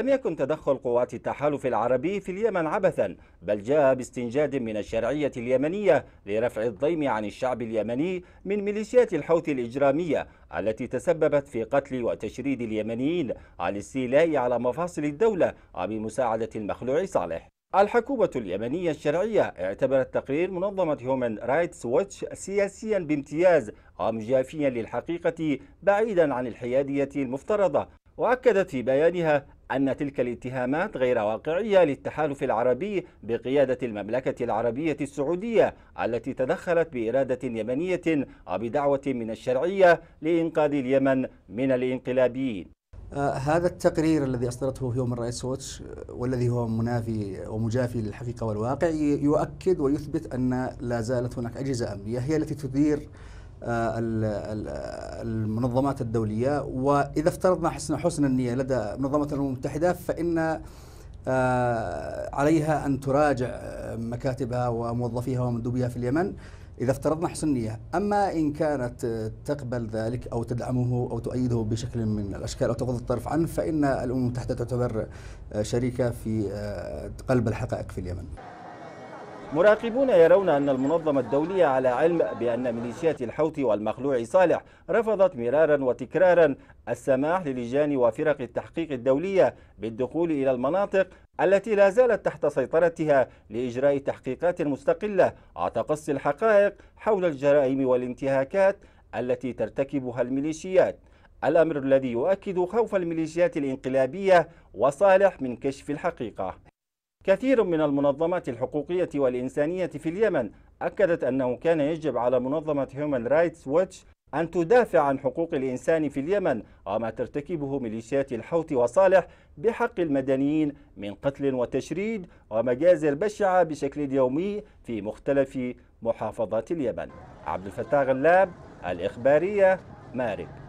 لم يكن تدخل قوات التحالف العربي في اليمن عبثا بل جاء باستنجاد من الشرعية اليمنية لرفع الضيم عن الشعب اليمني من ميليشيات الحوثي الإجرامية التي تسببت في قتل وتشريد اليمنيين على الاستيلاء على مفاصل الدولة بمساعدة المخلوع صالح الحكومة اليمنية الشرعية اعتبرت تقرير منظمة هيومن رايتس واتش سياسيا بامتياز ومجافيا للحقيقة بعيدا عن الحيادية المفترضة وأكدت في بيانها أن تلك الاتهامات غير واقعية للتحالف العربي بقيادة المملكة العربية السعودية التي تدخلت بإرادة يمنية وبدعوة من الشرعية لإنقاذ اليمن من الانقلابيين آه، هذا التقرير الذي أصدرته هيومن رايتس ووتش والذي هو منافي ومجافي للحقيقة والواقع يؤكد ويثبت أن لا زالت هناك أجهزة أمنية هي التي تدير آه، المنظمات الدولية وإذا افترضنا حسن حسن النية لدى منظمة الأمم المتحدة فإن آه، عليها أن تراجع آه، مكاتبها وموظفيها ومندوبيها في اليمن إذا افترضنا حسن النية أما إن كانت تقبل ذلك أو تدعمه أو تؤيده بشكل من الأشكال أو تغض الطرف عنه فإن الأمم المتحدة تعتبر شريكة في قلب الحقائق في اليمن مراقبون يرون أن المنظمة الدولية على علم بأن ميليشيات الحوثي والمخلوع صالح رفضت مرارا وتكرارا السماح للجان وفرق التحقيق الدولية بالدخول إلى المناطق التي لا زالت تحت سيطرتها لإجراء تحقيقات مستقلة وتقصي الحقائق حول الجرائم والانتهاكات التي ترتكبها الميليشيات الأمر الذي يؤكد خوف الميليشيات الانقلابية وصالح من كشف الحقيقة كثير من المنظمات الحقوقية والإنسانية في اليمن أكدت أنه كان يجب على منظمة Human رايتس Watch أن تدافع عن حقوق الإنسان في اليمن وما ترتكبه ميليشيات الحوثي وصالح بحق المدنيين من قتل وتشريد ومجازر بشعة بشكل يومي في مختلف محافظات اليمن عبد الفتاح اللاب الإخبارية مارب